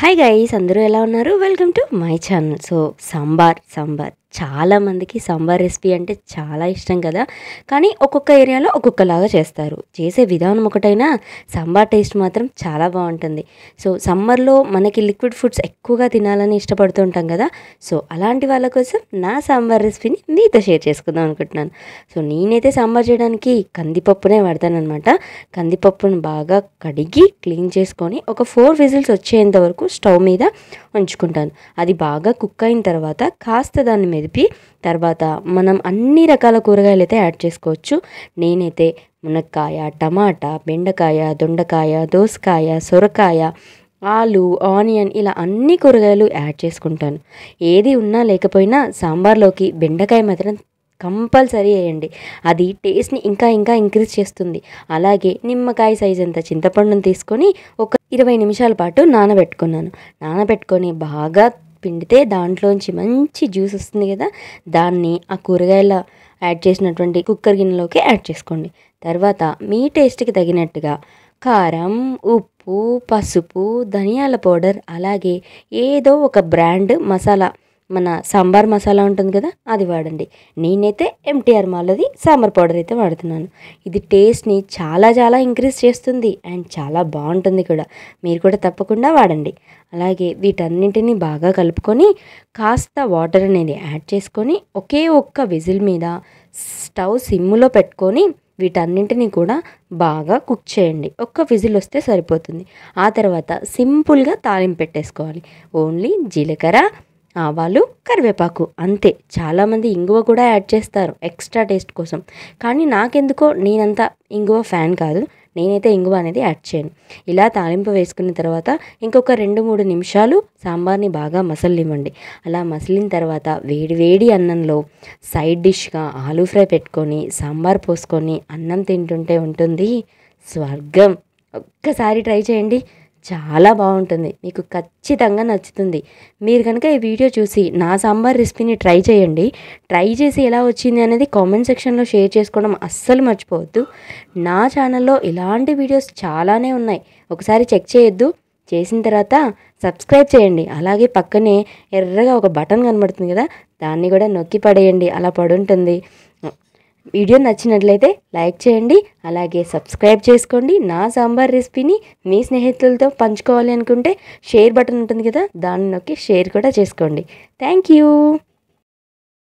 hi guys అందరూ ఎలా ఉన్నారు welcome to my channel so sambar sambar చాలామందికి సాంబార్ రెసిపీ అంటే చాలా ఇష్టం కదా కానీ ఒక్కొక్క ఏరియాలో ఒక్కొక్కలాగా చేస్తారు చేసే విధానం ఒకటైనా సాంబార్ టేస్ట్ మాత్రం చాలా బాగుంటుంది సో సమ్మర్లో మనకి లిక్విడ్ ఫుడ్స్ ఎక్కువగా తినాలని ఇష్టపడుతుంటాం కదా సో అలాంటి వాళ్ళ కోసం నా సాంబార్ రెసిపీని మీతో షేర్ చేసుకుందాం అనుకుంటున్నాను సో నేనైతే సాంబార్ చేయడానికి కందిపప్పునే వాడతానమాట కందిపప్పును బాగా కడిగి క్లీన్ చేసుకొని ఒక ఫోర్ విజిల్స్ వచ్చేంత వరకు స్టవ్ మీద ఉంచుకుంటాను అది బాగా కుక్ అయిన తర్వాత కాస్త దాని మీద కలిపి తర్వాత మనం అన్ని రకాల కూరగాయలు అయితే యాడ్ చేసుకోవచ్చు నేనైతే మునక్కాయ టమాటా బెండకాయ దొండకాయ దోసకాయ సొరకాయ ఆలు ఆనియన్ ఇలా అన్ని కూరగాయలు యాడ్ చేసుకుంటాను ఏది ఉన్నా లేకపోయినా సాంబార్లోకి బెండకాయ మాత్రం కంపల్సరీ వేయండి అది టేస్ట్ని ఇంకా ఇంకా ఇంక్రీజ్ చేస్తుంది అలాగే నిమ్మకాయ సైజ్ అంత చింతపండును తీసుకొని ఒక ఇరవై నిమిషాల పాటు నానబెట్టుకున్నాను నానబెట్టుకొని బాగా పిండితే దాంట్లోంచి మంచి జ్యూస్ వస్తుంది కదా దాన్ని ఆ కూరగాయల యాడ్ చేసినటువంటి కుక్కర్ గిన్నెలోకి యాడ్ చేసుకోండి తర్వాత మీ టేస్ట్కి తగినట్టుగా కారం ఉప్పు పసుపు ధనియాల పౌడర్ అలాగే ఏదో ఒక బ్రాండ్ మసాలా మన సాంబార్ మసాలా ఉంటుంది కదా అది వాడండి నేనైతే ఎంటీఆర్ మాల్లోది సాంబార్ పౌడర్ అయితే వాడుతున్నాను ఇది టేస్ట్ని చాలా చాలా ఇంక్రీజ్ చేస్తుంది అండ్ చాలా బాగుంటుంది కూడా మీరు కూడా తప్పకుండా వాడండి అలాగే వీటన్నింటినీ బాగా కలుపుకొని కాస్త వాటర్ అనేది యాడ్ చేసుకొని ఒకే ఒక్క విజిల్ మీద స్టవ్ సిమ్ములో పెట్టుకొని వీటన్నింటినీ కూడా బాగా కుక్ చేయండి ఒక్క విజిల్ వస్తే సరిపోతుంది ఆ తర్వాత సింపుల్గా తాలింపు పెట్టేసుకోవాలి ఓన్లీ జీలకర్ర ఆవాలు కరివేపాకు అంతే చాలామంది ఇంగువ కూడా యాడ్ చేస్తారు ఎక్స్ట్రా టేస్ట్ కోసం కానీ నాకెందుకో నేనంత ఇంగువ ఫ్యాన్ కాదు నేనైతే ఇంగువ అనేది యాడ్ చేయను ఇలా తాలింపు వేసుకున్న తర్వాత ఇంకొక రెండు మూడు నిమిషాలు సాంబార్ని బాగా మసలివ్వండి అలా మసిలిన తర్వాత వేడి వేడి అన్నంలో సైడ్ డిష్గా ఆలూ ఫ్రై పెట్టుకొని సాంబార్ పోసుకొని అన్నం తింటుంటే ఉంటుంది స్వర్గం ఒక్కసారి ట్రై చేయండి చాలా బాగుంటుంది మీకు ఖచ్చితంగా నచ్చుతుంది మీరు కనుక ఈ వీడియో చూసి నా సాంబార్ రెసిపీని ట్రై చేయండి ట్రై చేసి ఎలా వచ్చింది అనేది కామెంట్ సెక్షన్లో షేర్ చేసుకోవడం అస్సలు మర్చిపోవద్దు నా ఛానల్లో ఇలాంటి వీడియోస్ చాలానే ఉన్నాయి ఒకసారి చెక్ చేయొద్దు చేసిన తర్వాత సబ్స్క్రైబ్ చేయండి అలాగే పక్కనే ఎర్రగా ఒక బటన్ కనబడుతుంది కదా దాన్ని కూడా నొక్కి పడేయండి అలా పడుంటుంది వీడియో నచ్చినట్లయితే లైక్ చేయండి అలాగే సబ్స్క్రైబ్ చేసుకోండి నా సాంబార్ రెసిపీని మీ స్నేహితులతో పంచుకోవాలి అనుకుంటే షేర్ బటన్ ఉంటుంది కదా దాన్ని నొక్కి షేర్ కూడా చేసుకోండి థ్యాంక్